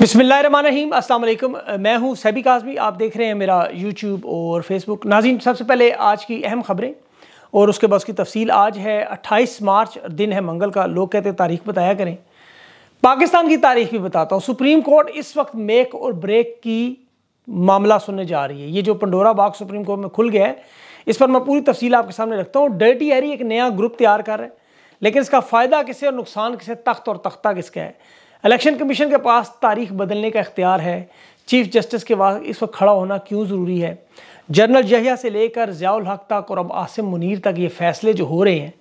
बिसमीम अल्लाम मैं हूं सैबी काजमी आप देख रहे हैं मेरा यूट्यूब और फेसबुक नाजीन सबसे पहले आज की अहम खबरें और उसके बाद उसकी तफसील आज है 28 मार्च दिन है मंगल का लोग कहते तारीख बताया करें पाकिस्तान की तारीख भी बताता हूँ सुप्रीम कोर्ट इस वक्त मेक और ब्रेक की मामला सुनने जा रही है ये जो पंडोरा बाग सुप्रीम कोर्ट में खुल गया है इस पर मैं पूरी तफसील आपके सामने रखता हूँ डर्टी हैरी एक नया ग्रुप तैयार कर रहा है लेकिन इसका फ़ायदा किसे और नुकसान किसे तख्त और तख्ता किसका है इलेक्शन कमीशन के पास तारीख बदलने का इख्तियार है चीफ जस्टिस के पास इस वक्त खड़ा होना क्यों ज़रूरी है जनरल जहिया से लेकर ज़ियाल हक तक और अब आसिम मुनीर तक ये फैसले जो हो रहे हैं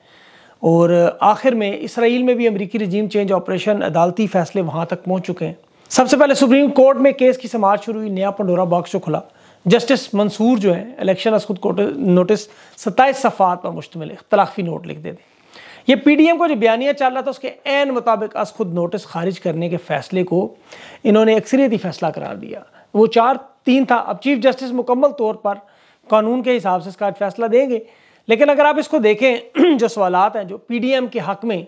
और आखिर में इसराइल में भी अमरीकी रजीम चेंज ऑपरेशन अदालती फैसले वहाँ तक पहुँच चुके हैं सबसे पहले सुप्रीम कोर्ट में केस की समाज शुरू हुई नया पंडोरा बॉक्स जो खुला जस्टिस मंसूर जो है इलेक्शन असखुद नोटिस सत्ताईस सफ़ात पर मुश्तमिल इख्तलाफी नोट लिख दे दें ये पीडीएम को जो बयानिया चल रहा था उसके एन मुताबिक अस खुद नोटिस खारिज करने के फैसले को इन्होंने अक्सरियती फैसला करार दिया वो चार तीन था अब चीफ जस्टिस मुकम्मल तौर पर कानून के हिसाब से इसका फैसला देंगे लेकिन अगर आप इसको देखें जो सवालत हैं जो पी के हक में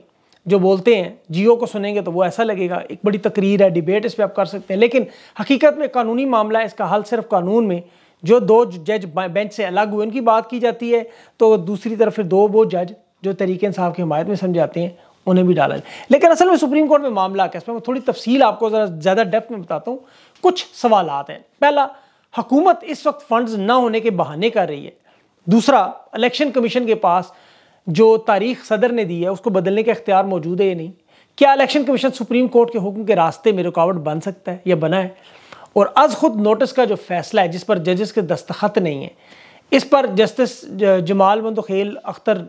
जो बोलते हैं जियो को सुनेंगे तो वो ऐसा लगेगा एक बड़ी तकरीर है डिबेट इस पर आप कर सकते हैं लेकिन हकीकत में कानूनी मामला है इसका हल सिर्फ कानून में जो दो जज बेंच से अलग हुए उनकी बात की जाती है तो दूसरी तरफ फिर दो वो जज जो तरीके साहब की हमायत में समझाते हैं उन्हें भी डाला जाए लेकिन असल में सुप्रीम कोर्ट में मामला क्या इसमें मैं थोड़ी तफसील आपको ज़रा ज़्यादा डेप्थ में बताता हूँ कुछ सवाल हैं पहला हुकूमत इस वक्त फंड्स ना होने के बहाने कर रही है दूसरा इलेक्शन कमीशन के पास जो तारीख सदर ने दी है उसको बदलने का अख्तियार मौजूद है या नहीं क्या इलेक्शन कमीशन सुप्रीम कोर्ट के हुक्म के रास्ते में रुकावट बन सकता है या बना है और आज खुद नोटिस का जो फैसला है जिस पर जजेस के दस्तखत नहीं है इस पर जस्टिस जमाल बंदोखेल अख्तर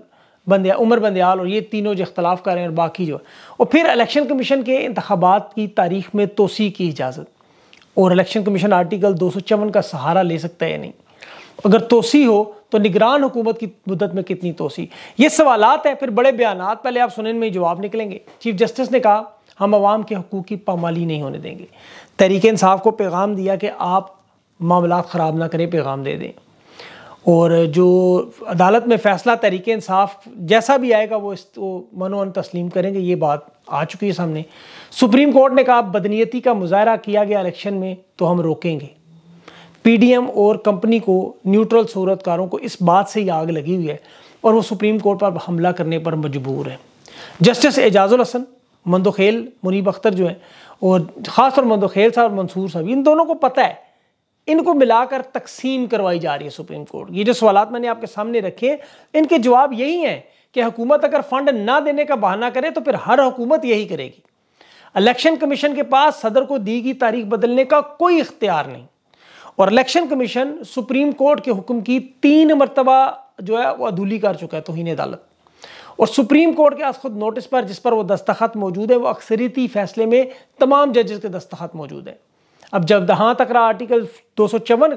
बंद उमर बंदयाल और ये तीनों जो इख्तलाफ कर रहे हैं और बाकी जो और फिर इलेक्शन कमीशन के इंतबात की तारीख में तोसी की इजाज़त और इलेक्शन कमीशन आर्टिकल दो सौ चौवन का सहारा ले सकता है या नहीं अगर तोसी हो तो निगरान हुकूमत की मदत में कितनी तोसी ये सवाल हैं फिर बड़े बयान पहले आप सुनने में जवाब निकलेंगे चीफ जस्टिस ने कहा हम आवाम के हकूक़ की पामाली नहीं होने देंगे तहरीक इंसाफ को पैगाम दिया कि आप मामला ख़राब ना करें पैगाम दे दें और जो अदालत में फ़ैसला तरीके इंसाफ जैसा भी आएगा वो इस तो मनोन तस्लीम करेंगे ये बात आ चुकी है सामने सुप्रीम कोर्ट ने कहा बदनीयती का मुजाहरा किया गया इलेक्शन में तो हम रोकेंगे पीडीएम और कंपनी को न्यूट्रल सूरतकारों को इस बात से ही आग लगी हुई है और वो सुप्रीम कोर्ट पर हमला करने पर मजबूर है जस्टिस एजाजुल हसन मंदोखेल मुनीब अख्तर जो हैं और ख़ासतौर मंदोखेल साहब और मंसूर साहब इन दोनों को पता है इनको मिलाकर तकसीम करवाई जा रही है सुप्रीम कोर्ट ये जो सवाल मैंने आपके सामने रखे इनके जवाब यही हैं कि हुकूमत अगर फंड ना देने का बहाना करे तो फिर हर हुकूमत यही करेगी इलेक्शन कमीशन के पास सदर को दी गई तारीख बदलने का कोई इख्तियार नहीं और इलेक्शन कमीशन सुप्रीम कोर्ट के हुक्म की तीन मरतबा जो है वह अधूली कर चुका है तोहन अदालत और सुप्रीम कोर्ट के आज खुद नोटिस पर जिस पर वह दस्तखत मौजूद है वह अक्सरीती फैसले में तमाम जजेस के दस्तखत मौजूद है अब जब जहाँ तक रहा आर्टिकल दो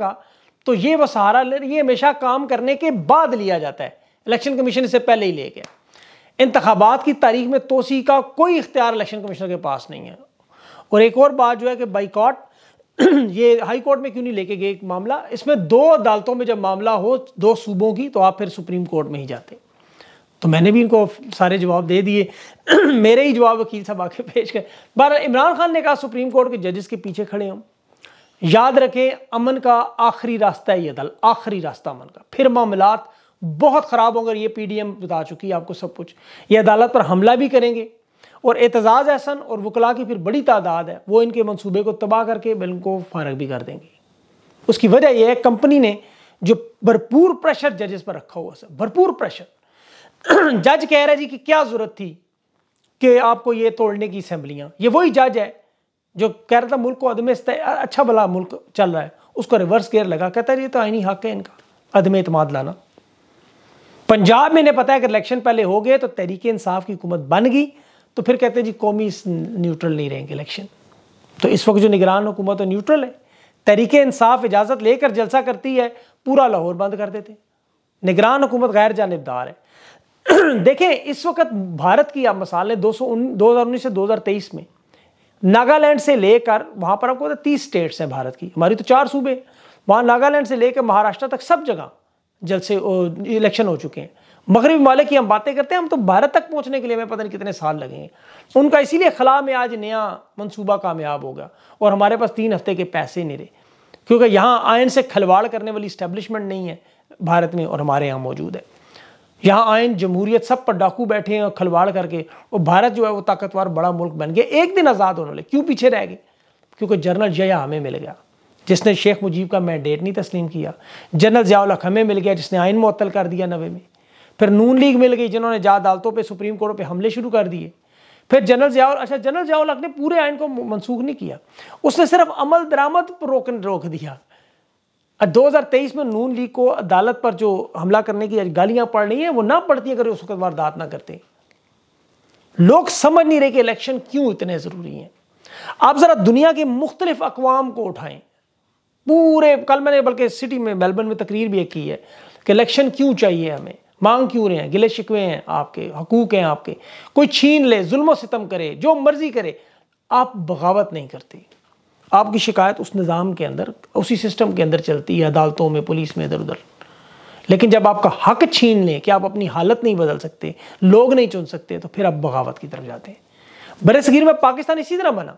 का तो ये वो सहारा ये हमेशा काम करने के बाद लिया जाता है इलेक्शन कमीशन इससे पहले ही ले गया इंतबात की तारीख में तोसी का कोई इख्तियार इलेक्शन कमीशन के पास नहीं है और एक और बात जो है कि बाइकॉट ये हाई कोर्ट में क्यों नहीं लेके गए एक मामला इसमें दो अदालतों में जब मामला हो दो सूबों की तो आप फिर सुप्रीम कोर्ट में ही जाते तो मैंने भी इनको सारे जवाब दे दिए मेरे ही जवाब वकील साहब आके पेश कर बहर इमरान खान ने कहा सुप्रीम कोर्ट के जजेस के पीछे खड़े हम याद रखें अमन का आखिरी रास्ता है ये दल आखिरी रास्ता अमन का फिर मामला बहुत ख़राब होंगे ये पीडीएम बता चुकी है आपको सब कुछ ये अदालत पर हमला भी करेंगे और एतजाज़ एहसन और वकला की फिर बड़ी तादाद है वो इनके मनसूबे को तबाह करके बिल को फारग भी कर देंगे उसकी वजह यह है कंपनी ने जो भरपूर प्रेशर जजेस पर रखा हुआ सर भरपूर प्रेशर जज कह रहा है जी कि क्या ज़रूरत थी कि आपको ये तोड़ने की असम्बलियाँ ये वही जज है जो कह रहा था मुल्क को अदम अच्छा भला मुल्क चल रहा है उसको रिवर्स गेयर लगा कहता है ये तो आईनी हक है इनका अदम अतमाद लाना पंजाब में इन्हें पता है कि इलेक्शन पहले हो गए तो तहरीक इंसाफ की हुकूमत बन गई तो फिर कहते हैं जी कौमी न्यूट्रल नहीं रहेंगे इलेक्शन तो इस वक्त जो निगरान हुकूमत है न्यूट्रल है तहरीक इंसाफ इजाज़त लेकर जलसा करती है पूरा लाहौर बंद कर देते निगरान हुकूमत गैर जानबदार है देखें इस वक्त भारत की आप मिसाल लें दो हज़ार से 2023 में नागालैंड से लेकर वहाँ पर आपको तीस स्टेट्स हैं भारत की हमारी तो चार सूबे वहाँ नागालैंड से लेकर महाराष्ट्र तक सब जगह जल से इलेक्शन हो चुके हैं मगरबी मालिक की हम बातें करते हैं हम तो भारत तक पहुँचने के लिए हमें पता नहीं कितने साल लगे हैं उनका इसीलिए खला में आज नया मनसूबा कामयाब होगा और हमारे पास तीन हफ्ते के पैसे नहीं रहे क्योंकि यहाँ आयन से खलवाड़ करने वाली इस्टेब्लिशमेंट नहीं है भारत में और हमारे यहाँ मौजूद है यहाँ आयन जमहूरियत सब पर डाकू बैठे हैं और खलवाड़ करके और भारत जो है वो ताकतवर बड़ा मुल्क बन गया एक दिन आज़ाद होने लगे क्यों पीछे रह गए क्योंकि जनरल जया हमें मिल गया जिसने शेख मुजीब का मैंडेट नहीं तस्लीम किया जनरल जयाल हमें मिल गया जिसने आयन मअतल कर दिया नवे में फिर नून लीग मिल गई जिन्होंने जा अदालतों पर सुप्रीम कोर्ट पर हमले शुरू कर दिए फिर जनरल जयाल अच्छा जनरल जयाल ने पूरे आयन को मनसूख नहीं किया उसने सिर्फ अमल दरामद रोक रोक दिया 2023 में नून लीग को अदालत पर जो हमला करने की गालियां पड़ रही हैं वो ना पड़ती अगर उस वक्त वारदात ना करते लोग समझ नहीं रहे कि इलेक्शन क्यों इतने ज़रूरी हैं आप ज़रा दुनिया के मुख्तलिफ अकवाम को उठाएं पूरे कल मैंने बल्कि सिटी में मेलबर्न में तकरीर भी एक की है कि इलेक्शन क्यों चाहिए हमें मांग क्यों रहे हैं गिले शिकवे हैं आपके हकूक हैं आपके कोई छीन ले जुल्म सितम करे जो मर्जी करे आप बगावत नहीं करती आपकी शिकायत उस निज़ाम के अंदर उसी सिस्टम के अंदर चलती है अदालतों में पुलिस में इधर उधर लेकिन जब आपका हक छीन लें कि आप अपनी हालत नहीं बदल सकते लोग नहीं चुन सकते तो फिर आप बगावत की तरफ जाते हैं बरसगीर में पाकिस्तान इसी तरह बना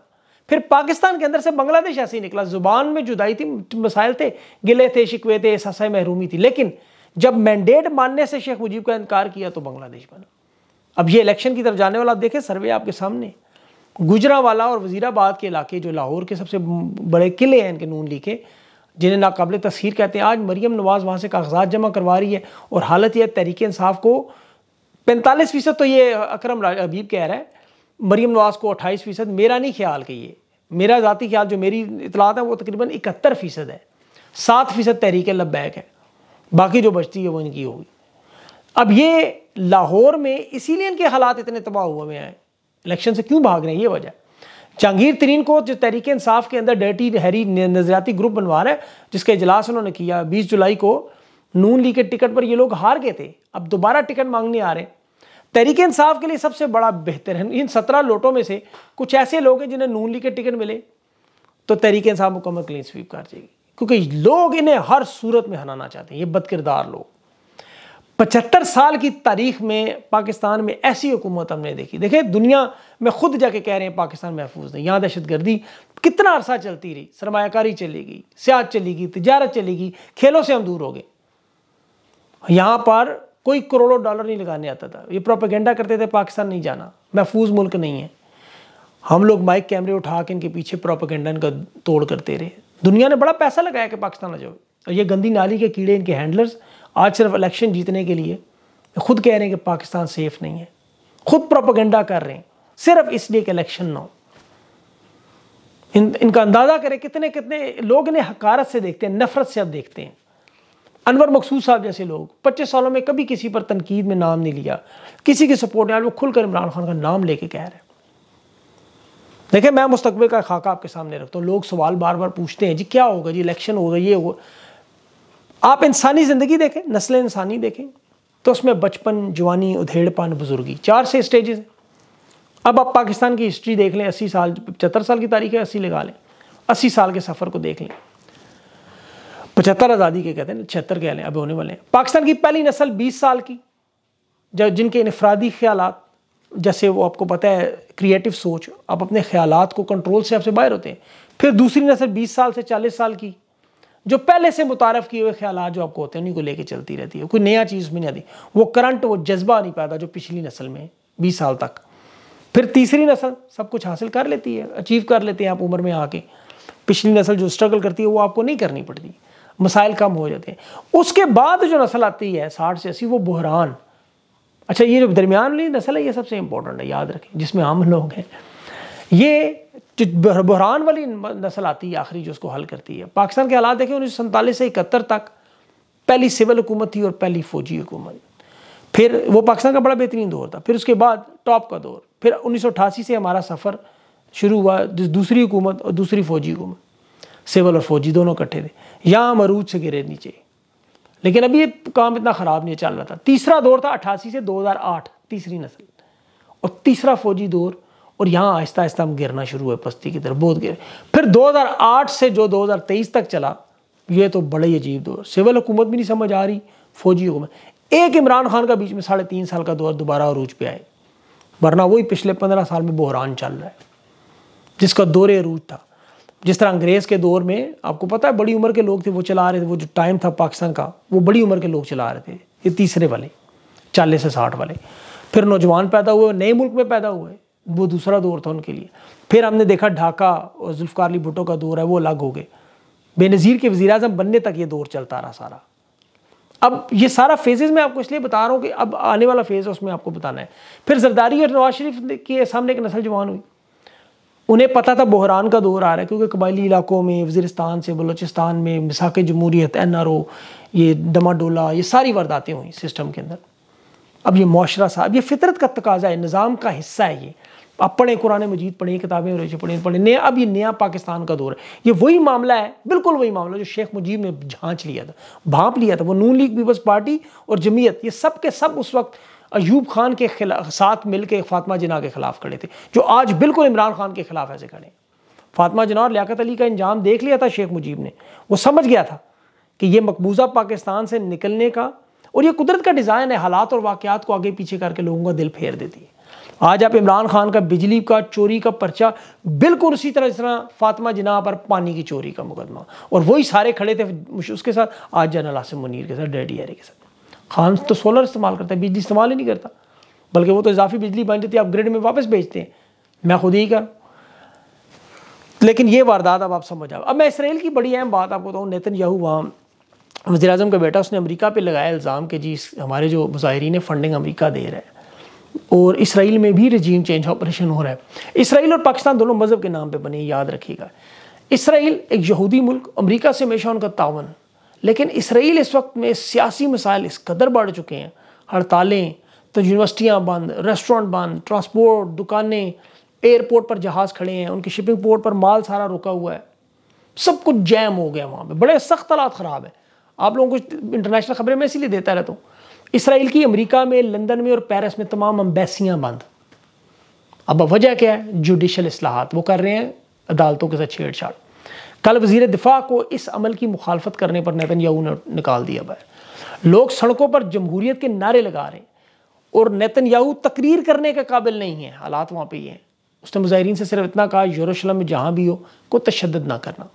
फिर पाकिस्तान के अंदर से बांग्लादेश ऐसे ही निकला जुबान में जुदाई थी मसाइल थे गिले थे शिकवे थे एहसास महरूमी थी लेकिन जब मैंडेट मानने से शेख मुजीब का इनकार किया तो बांग्लादेश बना अब ये इलेक्शन की तरफ जाने वाला आप देखें सर्वे आपके सामने गुजरावाला और वजीराबाद के इलाके जो लाहौर के सबसे बड़े किले हैं इनके नून ली के जिन्हें नाकबिल तस्खीर कहते हैं आज मरीम नवाज़ वहाँ से कागजात जमा करवा रही है और हालत यह तहरीक इंसाफ को पैंतालीस फ़ीसद तो ये राज अबीब कह रहा है मरीम नवाज को अट्ठाईस फ़ीसद मेरा नहीं ख्याल कि ये मेरा ज़ाती ख्याल जो मेरी इतलात है वो तकरीबन इकहत्तर फ़ीसद है सात फ़ीसद तहरीक लबैक है बाकी जो बचती है वो इनकी होगी अब ये लाहौर में इसीलिए इनके हालात इतने तबाह हुए हैं इलेक्शन से क्यों भाग रहे हैं ये वजह जहांगीर तरीन को जो तहरीक इंसाफ के अंदर डर्टी हैरी नजरियाती ग्रुप बनवा रहा है जिसका इजलास उन्होंने किया बीस जुलाई को नून लीग के टिकट पर ये लोग हार गए थे अब दोबारा टिकट मांगने आ रहे हैं तहरीक इंसाफ के लिए सबसे बड़ा बेहतर है इन सत्रह लोटों में से कुछ ऐसे लोग हैं जिन्हें नून लीग के टिकट मिले तो तहरीक इंसाफ मुकम्मल क्लीन स्वीप कर जाएगी क्योंकि लोग इन्हें हर सूरत में हनाना चाहते हैं ये बदकिरदार लोग पचहत्तर साल की तारीख में पाकिस्तान में ऐसी हुकूमत हमने देखी देखें दुनिया में खुद जाके कह रहे हैं पाकिस्तान महफूज नहीं यहाँ दहशत गर्दी कितना अरसा चलती रही सरमाकारी चली गई सियात चली गई तजारत चली गई खेलों से हम दूर हो गए यहाँ पर कोई करोड़ों डॉलर नहीं लगाने आता था ये प्रोपेगेंडा करते थे पाकिस्तान नहीं जाना महफूज मुल्क नहीं है हम लोग माइक कैमरे उठा के इनके पीछे प्रोपेगेंडा इनका तोड़ करते रहे दुनिया ने बड़ा पैसा लगाया कि पाकिस्तान आ जाओ और ये गंदी नाली के कीड़े इनके हैंडलर्स आज सिर्फ इलेक्शन जीतने के लिए खुद कह रहे हैं कि पाकिस्तान सेफ नहीं है खुद प्रोपोगंडा कर रहे हैं सिर्फ इसलिए कि इलेक्शन ना हो इन इनका अंदाज़ा करें कितने कितने लोग इन्हें हकारत से देखते हैं नफरत से अब देखते हैं अनवर मकसूद साहब जैसे लोग पच्चीस सालों में कभी किसी पर तनकीद में नाम नहीं लिया किसी की सपोर्ट आज वो खुलकर इमरान खान का नाम लेके कह रहे हैं देखिए मैं मुस्तबिल का खाका आपके सामने रखता हूँ लोग सवाल बार बार पूछते हैं जी क्या होगा जी इलेक्शन होगा ये होगा आप इंसानी ज़िंदगी देखें नस्ल इंसानी देखें तो उसमें बचपन जवानी उधेड़पन बुजुर्गी चार से स्टेजेस हैं अब आप पाकिस्तान की हिस्ट्री देख लें अस्सी साल पचहत्तर साल की तारीख है अस्सी लगा लें अस्सी साल के सफ़र को देख लें पचहत्तर आज़ादी के कहते हैं छिहत्तर कह लें अब होने वाले हैं पाकिस्तान की पहली नस्ल बीस साल की जब जिनके इनफरादी ख्याल जैसे वो आपको पता है क्रिएटिव सोच आप अपने ख्याल को कंट्रोल से आपसे बाहर होते हैं फिर दूसरी नस्ल बीस साल से चालीस साल की जो पहले से मुतारफ़ किए हुए ख्याल जो आपको होते हैं उन्हीं को लेके चलती रहती है कोई नया चीज़ उसमें नहीं आती वो करंट वो जज्बा नहीं पैदा जो पिछली नस्ल में बीस साल तक फिर तीसरी नस्ल सब कुछ हासिल कर लेती है अचीव कर लेते हैं आप उम्र में आके पिछली नस्ल जो स्ट्रगल करती है वो आपको नहीं करनी पड़ती मसाइल कम हो जाते हैं उसके बाद जो नस्ल आती है साठ से अस्सी वो बहरान अच्छा ये जो दरमियान वाली नस्ल है ये सबसे इंपॉर्टेंट है याद रखें जिसमें आम लोग हैं ये बहरान वाली नस्ल आती है आखिरी जो उसको हल करती है पाकिस्तान के हालात देखें उन्नीस सौ सैंतालीस से इकहत्तर तक पहली सिविल हुकूमत थी और पहली फौजी हुकूमत फिर वो पाकिस्तान का बड़ा बेहतरीन दौर था फिर उसके बाद टॉप का दौर फिर उन्नीस सौ अठासी से हमारा सफ़र शुरू हुआ जिस दूसरी हुकूमत और दूसरी फौजी हुकूमत सिविल और फौजी दोनों इकट्ठे थे यहाँ हम अरूज से गिरे नीचे लेकिन अभी ये काम इतना ख़राब नहीं चल रहा था तीसरा दौर था अट्ठासी से दो हज़ार आठ तीसरी नस्ल और तीसरा फौजी दौर और यहाँ आहिस्ता आहिस्ता हम गिरना शुरू हुए पस्ती की तरफ बहुत गिर फिर 2008 से जो 2023 तक चला ये तो बड़ा ही अजीब दौर सिविल हुकूमत भी नहीं समझ आ रही फौजी हुकूमत एक इमरान खान का बीच में साढ़े तीन साल का दौर दोबारा अरूज पे आए वरना वही पिछले पंद्रह साल में बहरान चल रहा है जिसका दौरे अरूज था जिस तरह अंग्रेज़ के दौर में आपको पता है बड़ी उम्र के लोग थे वो चला रहे थे वो जो टाइम था पाकिस्तान का वो बड़ी उम्र के लोग चला रहे थे ये तीसरे वाले चालीस से साठ वाले फिर नौजवान पैदा हुए नए मुल्क में पैदा हुए वो दूसरा दौर था उनके लिए फिर हमने देखा ढाका और जुल्फकार अली भुटो का दौर है वो अलग हो गए बेनज़ीर के वजी अजम बनने तक ये दौर चलता रहा सारा अब ये सारा फेजेज़ मैं आपको इसलिए बता रहा हूँ कि अब आने वाला फेज़ है उसमें आपको बताना है फिर जरदारी और नवाज शरीफ के सामने एक नस्ल जवान हुई उन्हें पता था बहरान का दौर आ रहा है क्योंकि कबायली इलाकों में वजीरस्तान से बलोचिस्तान में मिसाक जमहूरीत एन आर ओ ये डमाडोला ये सारी वारदातें हुई सिस्टम के अंदर अब ये माशरा सा अब ये फितरत का तकाजा है निज़ाम का हिस्सा है ये आप पढ़े कुरान मजीद पढ़ें किताबें रोशे पढ़ें पढ़ें नया अब ये नया पाकिस्तान का दौर है ये वही मामला है बिल्कुल वही मामला जो शेख मुजीब ने झांच लिया था भाप लिया था वो नून लीग पीपल्स पार्टी और जमीयत ये सब के सब उस वक्त अयूब खान के खिलाफ साथ मिल के फातमा जना के खिलाफ खड़े थे जो आज बिल्कुल इमरान खान के खिलाफ ऐसे खड़े फातमा जिना और लियाकत अली का इंजाम देख लिया था शेख मुजीब ने वो समझ गया था कि ये मकबूजा पाकिस्तान से निकलने का और ये कुदरत का डिज़ाइन है हालात और वाक़ात को आगे पीछे करके लोगों का दिल फेर देती है आज आप इमरान खान का बिजली का चोरी का पर्चा बिल्कुल उसी तरह जिस तरह फातिमा जिना पर पानी की चोरी का मुकदमा और वही सारे खड़े थे उसके साथ आज जनरल आसिम मुनीर के साथ डेडी एरे के साथ खान तो सोलर इस्तेमाल करता है बिजली इस्तेमाल ही नहीं करता बल्कि वो तो इजाफी बिजली बन जाती है आप ग्रिड में वापस बेचते हैं मैं खुद ही कर लेकिन ये वारदात अब आप समझ आओ अब मैं इसराइल की बड़ी अहम बात आपको बताऊँ नितिन यहू याहू वहाँ वजी अजम का बेटा उसने अमरीका पर लगाया इल्ज़ाम कि जी हमारे जो मुजाहरीन फंडिंग अमरीका दे रहे हैं और इसराइल में भी रजीम चेंज ऑपरेशन हो रहा है इसराइल और पाकिस्तान दोनों मज़हब के नाम पर बने याद रखिएगा इसराइल एक यहूदी मुल्क अमरीका से हमेशा उनका तावन लेकिन इसराइल इस वक्त में सियासी मसाइल इस कदर बढ़ चुके हैं हड़तालें तो यूनिवर्सिटियाँ बंद रेस्टोरेंट बंद ट्रांसपोर्ट दुकानें एयरपोर्ट पर जहाज़ खड़े हैं उनकी शिपिंग पोर्ट पर माल सारा रुका हुआ है सब कुछ जैम हो गया वहाँ पर बड़े सख्त हालात ख़राब है आप लोगों को इंटरनेशनल खबरें मैं इसीलिए देता रहता हूँ इसराइल की अमेरिका में लंदन में और पेरिस में तमाम अम्बेसियाँ बंद अब वजह क्या है जुडिशल असलाहत वो कर रहे हैं अदालतों के साथ छेड़छाड़ कल वजीर दिफा को इस अमल की मुखालफत करने पर नैतन याहू ने निकाल दिया बाहर लोग सड़कों पर जमहूरियत के नारे लगा रहे हैं और नैतन याहू तकरीर करने के काबिल नहीं है हालात वहाँ पर ही हैं उसने मुजाहरीन से सिर्फ इतना कहा यरूशलम में जहाँ भी हो को तशद ना करना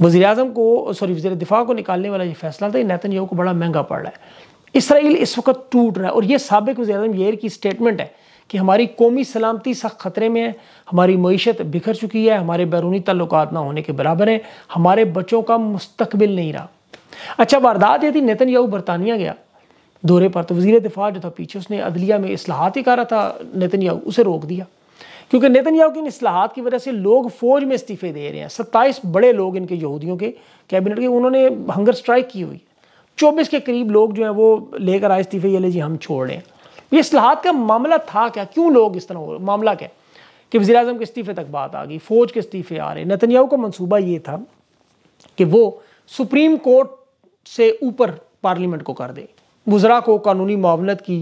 वजी अजम को सॉरी वजी दिफा को निकालने वाला ये फैसला था ये याहू को बड़ा महंगा पड़ रहा है इसराइल इस वक्त टूट रहा है और ये सबक वजी अजम येर की स्टेटमेंट है कि हमारी कौमी सलामती सख्त ख़तरे में है हमारी मीशत बिखर चुकी है हमारे बैरूनी तल्लक ना होने के बराबर हैं हमारे बच्चों का मुस्तबिल नहीं रहा अच्छा वारदात ये थी नितिन याहू बरतानिया गया दौरे पर तो वजी दिफा जो था पीछे उसने अदलिया में असलाहत ही करा था नितिन याहू उसे रोक दिया क्योंकि नितिन याहू की इन असलाहत की वजह से लोग फ़ौज में इस्तीफ़े दे रहे हैं सत्ताईस बड़े लोग इनके यहूदियों के कैबिनेट के उन्होंने हंगर स्ट्राइक की हुई है चौबीस के करीब लोग जो हैं वो लेकर आए इस्तीफे ये ले जी हम छोड़ रहे हैं ये असलाहत का मामला था क्या क्यों लोग इस तरह मामला क्या कि वजी अजम के इस्तीफे तक बात आ गई फ़ौज के इस्तीफे आ रहे नतनयाहू का मनसूबा ये था कि वो सुप्रीम कोर्ट से ऊपर पार्लियामेंट को कर दे वज़रा को कानूनी मावनत की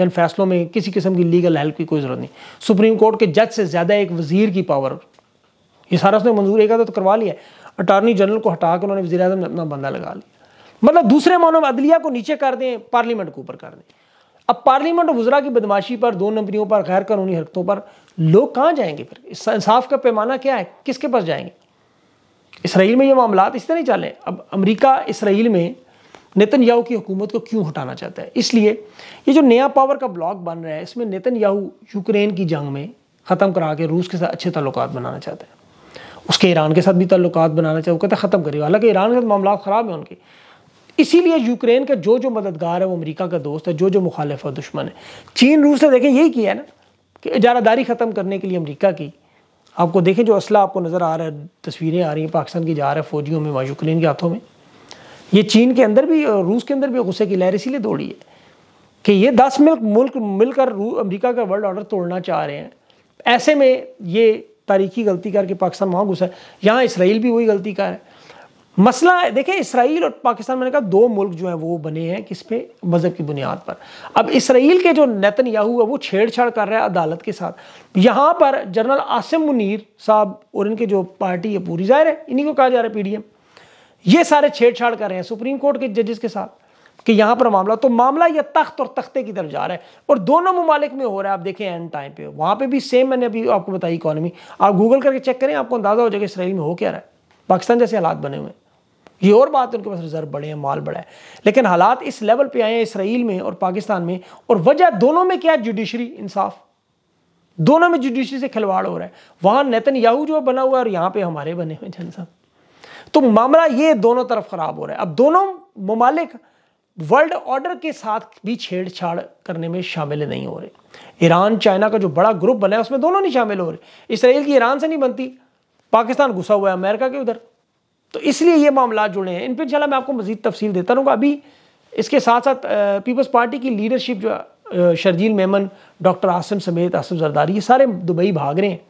यानी फैसलों में किसी किस्म की लीगल हेल्प की कोई ज़रूरत नहीं सुप्रीम कोर्ट के जज से ज़्यादा एक वज़ीर की पावर ये सारा उसने मंजूर एक आधा तो करवा लिया अटारनी जनरल को हटा के उन्होंने वजी अजम ने अपना बंदा लगा लिया मतलब दूसरे में अदलिया को नीचे कर दें पार्लियामेंट को ऊपर कर दें अब पार्लियामेंट और गुज़रा की बदमाशी पर दो नंबरियों पर गैर कानूनी हरकतों पर लोग कहाँ जाएंगे फिर इंसाफ का पैमाना क्या है किसके पास जाएंगे इसराइल में ये मामला इस तरह चलें चल रहे अब अमरीका इसराइल में नितिन याहू की हुकूमत को क्यों हटाना चाहता है इसलिए ये जो नया पावर का ब्लॉक बन रहा है इसमें नितिन याहू यूक्रेन की जंग में ख़त्म करा के रूस के साथ अच्छे तल्लु बनाना चाहता है उसके ईरान के साथ भी तल्लुक बनाना चाहते वो कहते ख़त्म करेगा हालांकि ईरान के साथ मामला ख़राब है उनके इसीलिए यूक्रेन का जो जो मददगार है वो अमेरिका का दोस्त है जो जो मुखालिफ है दुश्मन है चीन रूस ने देखें यही किया है ना कि इजारादारी ख़त्म करने के लिए अमेरिका की आपको देखें जो असला आपको नज़र आ रहा है तस्वीरें आ रही हैं पाकिस्तान की जा रहा है फौजियों में यूक्रेन के हाथों में ये चीन के अंदर भी रूस के अंदर भी गुस्से की लहर इसीलिए दौड़ी है कि ये दस मिल्क मुल्क मिलकर अमरीका का वर्ल्ड ऑर्डर तोड़ना चाह रहे हैं ऐसे में ये तारीखी गलती करके पाकिस्तान वहाँ घुसा है यहाँ इसराइल भी वही गलती कर है मसला है देखिए इसराइल और पाकिस्तान मैंने कहा दो मुल्क जो है वो बने हैं किस पे मज़हब की बुनियाद पर अब इसराइल के जो नतन याहू है वो छेड़छाड़ कर रहा है अदालत के साथ यहाँ पर जनरल आसिम मुनीर साहब और इनके जो पार्टी है पूरी जाहिर है इन्हीं को कहा जा रहा है पीडीएम ये सारे छेड़छाड़ कर रहे हैं सुप्रीम कोर्ट के जजेस के साथ कि यहाँ पर मामला तो मामला यह तख्त और तख्ते की तरफ जा रहा है और दोनों ममालिक में हो रहा है आप देखें एंड टाइम पे वहाँ पर भी सेम मैंने अभी आपको बताई इकोनॉमी आप गूगल करके चेक करें आपको अंदाज़ा हो जाएगा इसराइल में हो क्या रहा है पाकिस्तान जैसे हालात बने हुए हैं ये और बात उनके पास रिजर्व बढ़े हैं माल बढ़ा है लेकिन हालात इस लेवल पे आए हैं इसराइल में और पाकिस्तान में और वजह दोनों में क्या है जुडिशरी इंसाफ दोनों में जुडिशरी से खिलवाड़ हो रहा है वहां नैतन याहू जो बना हुआ है और यहाँ पे हमारे बने हुए जन साहब तो मामला ये दोनों तरफ ख़राब हो रहा है अब दोनों ममालिक वर्ल्ड ऑर्डर के साथ भी छेड़छाड़ करने में शामिल नहीं हो रहे ईरान चाइना का जो बड़ा ग्रुप बना है उसमें दोनों नहीं शामिल हो रहे इसराइल की ईरान से नहीं बनती पाकिस्तान घुसा हुआ है अमेरिका के उधर तो इसलिए ये मामला जुड़े हैं इन पर इंशाल्लाह मैं आपको मजीद तफसील देता रहूँगा अभी इसके साथ साथ पीपल्स पार्टी की लीडरशिप जो शर्जील मेमन डॉक्टर आसम समेत आसम जरदारी ये सारे दुबई भाग रहे हैं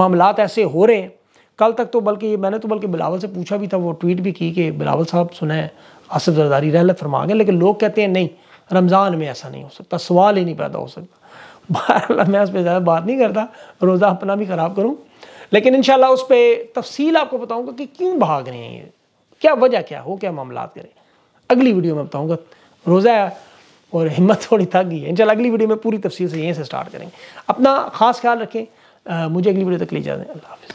मामला ऐसे हो रहे हैं कल तक तो बल्कि ये मैंने तो बल्कि बिलावल से पूछा भी था वो ट्वीट भी की कि बिलावल साहब सुना है आसफ जरदारी रहलत फरमा गए लेकिन लोग कहते हैं नहीं रमज़ान में ऐसा नहीं हो सकता सवाल ही नहीं पैदा हो सकता बहरहाल मैं उस पर ज़्यादा बात नहीं करता रोज़ा अपना भी ख़राब करूँ लेकिन इन उस पर तफसील आपको बताऊँगा कि क्यों भाग रहे हैं ये क्या वजह क्या हो क्या मामला करें अगली वीडियो में बताऊँगा रोज़ा और हिम्मत थोड़ी थक गई है इंशाल्लाह अगली वीडियो में पूरी तफसील से यहीं से स्टार्ट करेंगे अपना खास ख्याल रखें आ, मुझे अगली वीडियो तक ले जा दें अल्लाह हाफ़